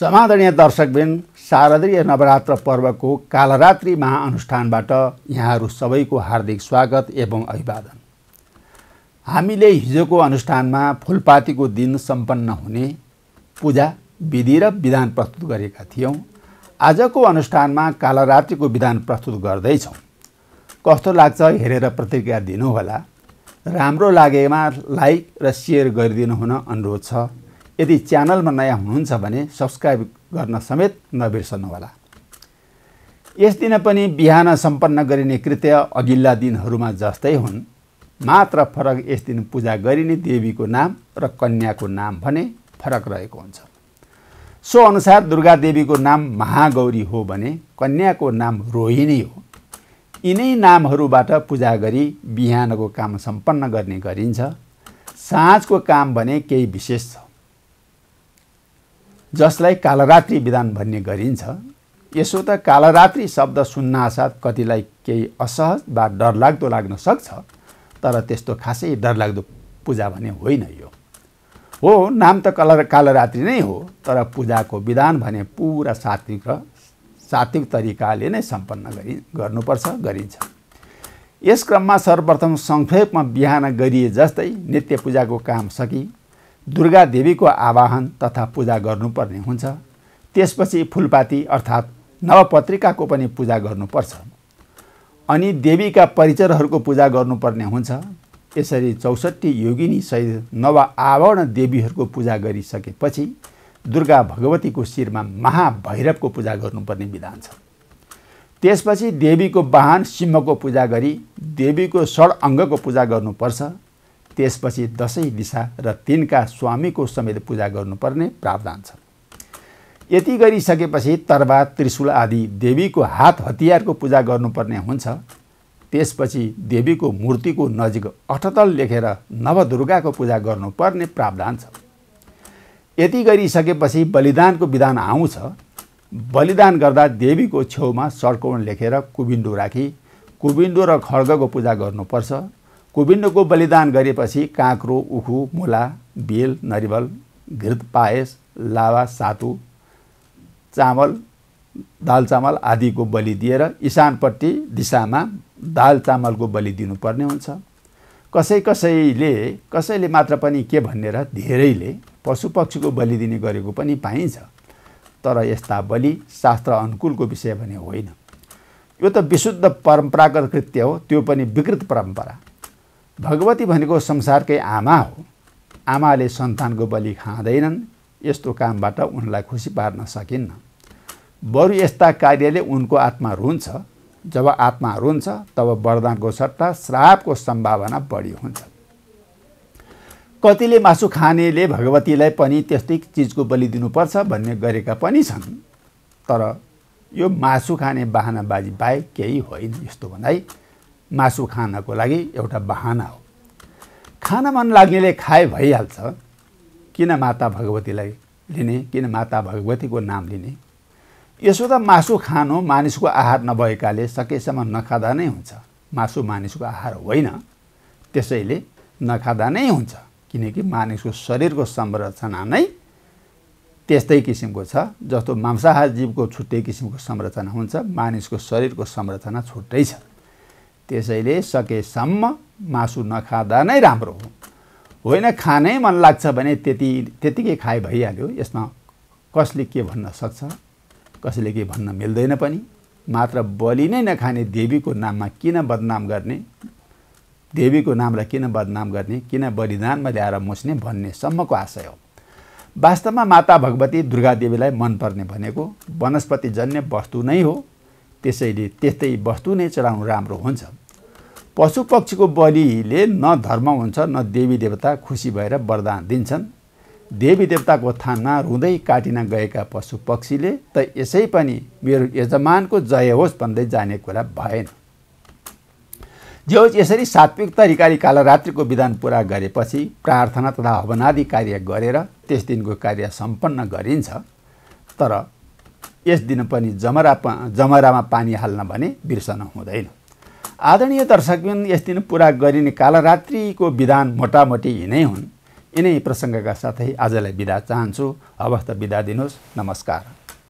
समादरणीय दर्शकबिन शारदीय नवरात्र पर्वको कालरात्रि महाअनुष्ठानबाट यहाँहरू सबैको हार्दिक स्वागत एवं अभिवादन हामीले हिजोको अनुष्ठानमा फुलपातीको दिन सम्पन्न हुने पूजा विधि र विधान प्रस्तुत गरेका थियौँ आजको अनुष्ठानमा कालरात्रिको विधान प्रस्तुत गर्दैछौँ कस्तो लाग्छ हेरेर प्रतिक्रिया दिनुहोला राम्रो लागेमा लाइक र सेयर गरिदिनु हुन अनुरोध छ यदि च्यानलमा नयाँ हुनुहुन्छ भने सब्सक्राइब गर्न समेत नबिर्सनुहोला यस दिन पनि बिहान सम्पन्न गरिने कृत्य अघिल्ला दिनहरूमा जस्तै हुन् मात्र फरक यस दिन पूजा गरिने देवीको नाम र कन्याको नाम भने फरक रहेको हुन्छ सो अनुसार दुर्गा देवीको नाम महागौरी हो भने कन्याको नाम रोहिणी हो यिनै नामहरूबाट पूजा गरी बिहानको काम सम्पन्न गर्ने गरिन्छ साँझको काम भने केही विशेष छ जसलाई कालरात्री विधान भन्ने गरिन्छ यसो त कालरात्री शब्द सुन्न सुन्नासाथ कतिलाई केही असहज वा डरलाग्दो लाग्न सक्छ तर त्यस्तो खासै डरलाग्दो पूजा भने होइन यो हो नाम त कल कालरात्री नै हो तर पूजाको विधान भने पुरा सात्विक र सात्विक तरिकाले नै सम्पन्न गरि गर्नुपर्छ गरिन्छ यस क्रममा सर्वप्रथम सङ्क्षेपमा बिहान गरिए जस्तै नित्य पूजाको काम सकी दुर्गा देवीको आवाहन तथा पूजा गर्नुपर्ने हुन्छ त्यसपछि फुलपाती अर्थात् नवपत्रिकाको पनि पूजा गर्नुपर्छ अनि देवीका परिचरहरूको पूजा गर्नुपर्ने हुन्छ यसरी चौसठी योगिनी सहित नव आवरण देवीहरूको पूजा गरिसकेपछि दुर्गा भगवतीको शिरमा महाभैरवको पूजा गर्नुपर्ने विधान छ त्यसपछि देवीको वाहन सिंहको पूजा गरी देवीको षड अङ्गको पूजा गर्नुपर्छ त्यसपछि दसैँ दिशा र तिनका स्वामीको समेत पूजा गर्नुपर्ने प्रावधान छ यति गरिसकेपछि तरवा त्रिशूल आदि देवीको हात हतियारको पूजा गर्नुपर्ने हुन्छ त्यसपछि देवीको मूर्तिको नजिक अठतल लेखेर नवदुर्गाको पूजा गर्नुपर्ने प्रावधान छ यति गरिसकेपछि बलिदानको विधान आउँछ बलिदान गर्दा देवीको छेउमा सड्कौण लेखेर कुबिन्डो राखी कुबिन्डो र खड्गको पूजा गर्नुपर्छ गोविन्दको बलिदान गरेपछि काँक्रो उखु मुला बेल नरिवल घृत पायस लावा सातु चामल दाल चामल आदिको बलि दिएर इसानपट्टि दिशामा दाल चामलको बलि दिनुपर्ने हुन्छ कसै कसैले कसैले मात्र पनि के भनेर धेरैले पशु पक्षीको बलि दिने गरेको पनि पाइन्छ तर यस्ता बलि शास्त्र अनुकूलको विषय भने होइन यो त विशुद्ध परम्परागत कृत्य हो त्यो पनि विकृत परम्परा भगवती भनेको संसारकै आमा हो आमाले सन्तानको बलि खाँदैनन् यस्तो कामबाट उनलाई खुसी पार्न सकिन्न बरु यस्ता कार्यले उनको आत्मा रुन्छ जब आत्मा रुन्छ तब वरदानको सट्टा श्रापको सम्भावना बढी हुन्छ कतिले मासु खानेले भगवतीलाई पनि त्यस्तै चिजको बलि दिनुपर्छ भन्ने गरेका पनि छन् तर यो मासु खाने बाहनाबाजी बाहेक केही होइन यस्तो भनाइ मासु खानको लागि एउटा बहाना हो खान मन लाग्नेले खाए भइहाल्छ किन माता भगवतीलाई लिने किन माता भगवतीको नाम लिने यसो त मासु खानु मानिसको आहार नभएकाले सकेसम्म नखाँदा नै हुन्छ मासु मानिसको आहार होइन त्यसैले नखाँदा नै हुन्छ किनकि मानिसको शरीरको संरचना नै त्यस्तै किसिमको छ जस्तो मांसाहार जीवको छुट्टै किसिमको संरचना हुन्छ मानिसको शरीरको संरचना छुट्टै छ त्यसैले सकेसम्म मासु नखाँदा नै राम्रो हो होइन खानै मन लाग्छ भने त्यति त्यतिकै खाए भइहाल्यो यसमा कसले के भन्न सक्छ कसैले के भन्न मिल्दैन पनि मात्र बलि नै नखाने देवीको नाममा किन बदनाम गर्ने देवीको नामलाई किन बदनाम गर्ने किन बलिदानमा ल्याएर मुस्ने भन्ने सम्मको आशय हो वास्तवमा माता भगवती दुर्गा दुर्गादेवीलाई मनपर्ने भनेको वनस्पतिजन्य वस्तु नै हो त्यसैले त्यस्तै वस्तु नै चलाउनु राम्रो हुन्छ पशु पक्षीको बलिले न धर्म हुन्छ न देवी देवता खुसी भएर वरदान दिन्छन् देवी देवताको थाममा रुँदै काटिन गएका पशु पक्षीले त यसै पनि मेरो यजमानको जय होस् भन्दै जाने कुरा भएन जे होस् यसरी सात्विक तरिकाले कालरात्रिको विधान पुरा गरेपछि प्रार्थना तथा हवनादि कार्य गरेर त्यस दिनको कार्य सम्पन्न गरिन्छ तर यस दिन पनि जमरा जमरामा पानी हाल्न भने बिर्सन हुँदैन आदरणीय दर्शकबिन यस दिन पुरा गरिने कालरात्रिको विधान मोटामोटी यिनै हुन् यिनै प्रसङ्गका साथै आजलाई बिदा चाहन्छु हवस् बिदा दिनुहोस् नमस्कार